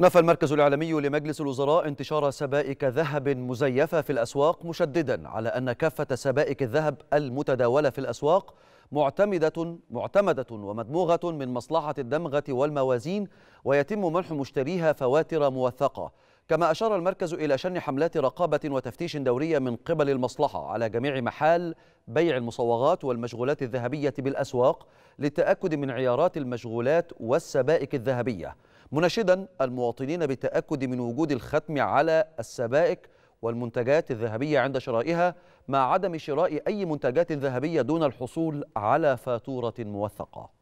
نفى المركز الإعلامي لمجلس الوزراء انتشار سبائك ذهب مزيفة في الأسواق مشددا على أن كافة سبائك الذهب المتداولة في الأسواق معتمدة معتمدة ومدموغة من مصلحة الدمغة والموازين ويتم منح مشتريها فواتر موثقة كما أشار المركز إلى شن حملات رقابة وتفتيش دورية من قبل المصلحة على جميع محال بيع المصوغات والمشغولات الذهبية بالأسواق للتأكد من عيارات المشغولات والسبائك الذهبية مناشدا المواطنين بالتأكد من وجود الختم على السبائك والمنتجات الذهبية عند شرائها مع عدم شراء أي منتجات ذهبية دون الحصول على فاتورة موثقة